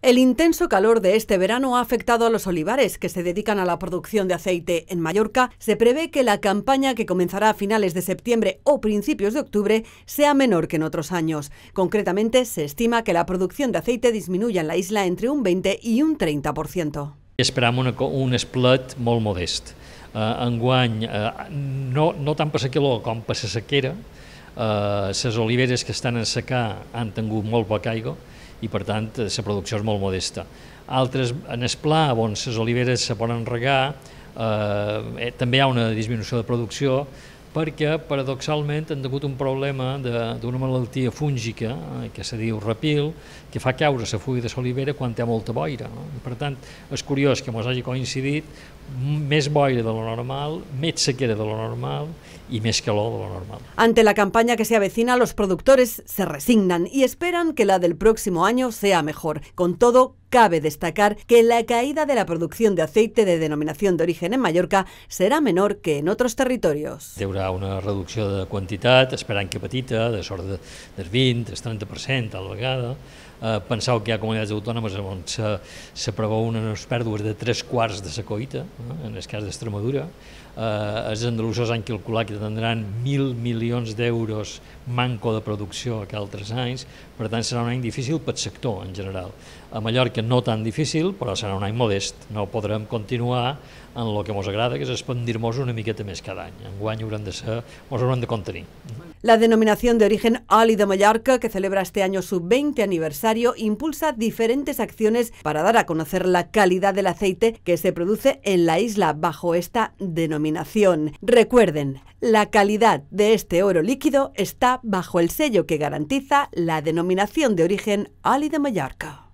El intenso calor de este verano ha afectado a los olivares que se dedican a la producción de aceite en Mallorca. Se prevé que la campaña que comenzará a finales de septiembre o principios de octubre sea menor que en otros años. Concretamente, se estima que la producción de aceite disminuya en la isla entre un 20 y un 30%. Esperamos un explot muy modesto. Eh, eh, no, no tan per com sequera, eh, Esos oliveres que están en secar han tingut molt poc aigua i per tant la producció és molt modesta. Altres, en el pla, on les oliveres se poden regar, eh, eh també hi ha una disminució de producció, perquè paradoxalment han tingut un problema d'una malaltia fúngica, eh, que se diu repil, que fa caure la fulla de l'olivera quan té molta boira. No? I, per tant, és curiós que ens hagi coincidit més boira de lo normal, més sequera de lo normal i més calor de lo normal. Ante la campanya que se avecina, los productores se resignan y esperan que la del próximo año sea mejor. Con todo, Cabe destacar que la caída de la producción de aceite de denominación d'origen en Mallorca serà menor que en altres territoris. Hi haurà una reducció de quantitat, esperant que petita, de sort de, del 20, del 30% a la vegada. Eh, penseu que hi ha comunitats autònomes on se, se preveu unes pèrdues de tres quarts de la coita, eh, en el cas d'Extremadura. Eh, els andalusos han calculat que tindran mil milions d'euros manco de producció que altres anys, per tant serà un any difícil pel sector en general. A Mallorca no tan difícil, però serà un any modest. No podrem continuar en lo que nos agrada, que es expandir-nos una miqueta més cada any. de ser, de La denominación de origen Ali de Mallorca, que celebra este año su 20 aniversario, impulsa diferentes acciones para dar a conocer la calidad del aceite que se produce en la isla bajo esta denominación. Recuerden, la calidad de este oro líquido está bajo el sello que garantiza la denominación de origen Ali de Mallorca.